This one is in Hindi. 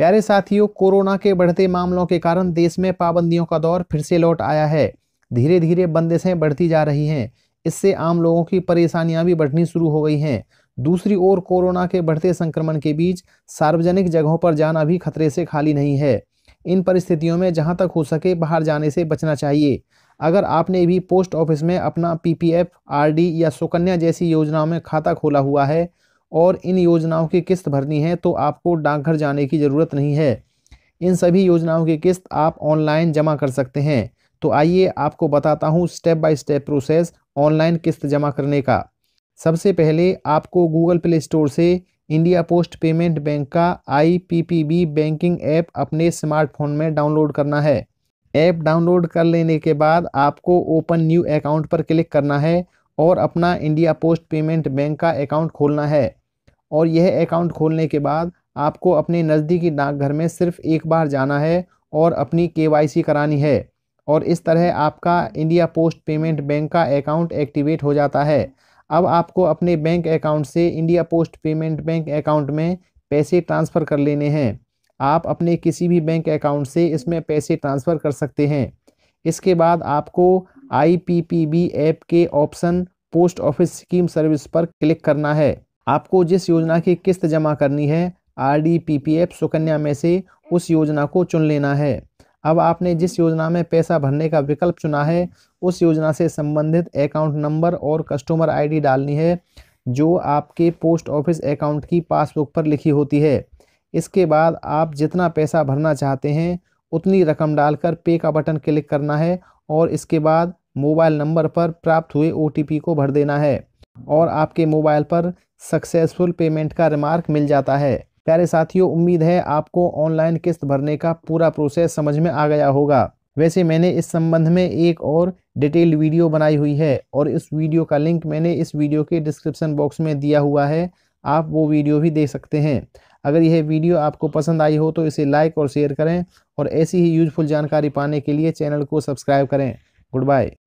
प्यारे साथियों कोरोना के बढ़ते मामलों के कारण देश में पाबंदियों का दौर फिर से लौट आया है धीरे धीरे बंदिशें बढ़ती जा रही हैं इससे आम लोगों की परेशानियां भी बढ़नी शुरू हो गई हैं दूसरी ओर कोरोना के बढ़ते संक्रमण के बीच सार्वजनिक जगहों पर जाना भी खतरे से खाली नहीं है इन परिस्थितियों में जहां तक हो सके बाहर जाने से बचना चाहिए अगर आपने भी पोस्ट ऑफिस में अपना पीपीएफ आरडी या सुकन्या जैसी योजनाओं में खाता खोला हुआ है और इन योजनाओं की किस्त भरनी है तो आपको डाकघर जाने की ज़रूरत नहीं है इन सभी योजनाओं की किस्त आप ऑनलाइन जमा कर सकते हैं तो आइए आपको बताता हूँ step by step process online किस्त जमा करने का सबसे पहले आपको गूगल प्ले स्टोर से इंडिया पोस्ट पेमेंट बैंक का आईपीपीबी बैंकिंग ऐप अपने स्मार्टफोन में डाउनलोड करना है ऐप डाउनलोड कर लेने के बाद आपको ओपन न्यू अकाउंट पर क्लिक करना है और अपना इंडिया पोस्ट पेमेंट बैंक का अकाउंट खोलना है और यह अकाउंट खोलने के बाद आपको अपने नज़दीकी डाकघर में सिर्फ एक बार जाना है और अपनी के करानी है और इस तरह आपका इंडिया पोस्ट पेमेंट बैंक का अकाउंट एक्टिवेट हो जाता है अब आपको अपने बैंक अकाउंट से India Post Payment Bank account में पैसे ट्रांसफ़र कर लेने हैं आप अपने किसी भी बैंक अकाउंट से इसमें पैसे ट्रांसफ़र कर सकते हैं इसके बाद आपको I P P B app के option post office scheme service पर क्लिक करना है आपको जिस योजना की किस्त जमा करनी है R D P P F Sukanya में से उस योजना को चुन लेना है अब आपने जिस योजना में पैसा भरने का विकल्प चुना है उस योजना से संबंधित अकाउंट नंबर और कस्टमर आईडी डालनी है जो आपके पोस्ट ऑफिस अकाउंट की पासबुक पर लिखी होती है इसके बाद आप जितना पैसा भरना चाहते हैं उतनी रकम डालकर पे का बटन क्लिक करना है और इसके बाद मोबाइल नंबर पर प्राप्त हुए ओ को भर देना है और आपके मोबाइल पर सक्सेसफुल पेमेंट का रिमार्क मिल जाता है प्यारे साथियों उम्मीद है आपको ऑनलाइन किस्त भरने का पूरा प्रोसेस समझ में आ गया होगा वैसे मैंने इस संबंध में एक और डिटेल वीडियो बनाई हुई है और इस वीडियो का लिंक मैंने इस वीडियो के डिस्क्रिप्शन बॉक्स में दिया हुआ है आप वो वीडियो भी देख सकते हैं अगर यह वीडियो आपको पसंद आई हो तो इसे लाइक और शेयर करें और ऐसी ही यूजफुल जानकारी पाने के लिए चैनल को सब्सक्राइब करें गुड बाय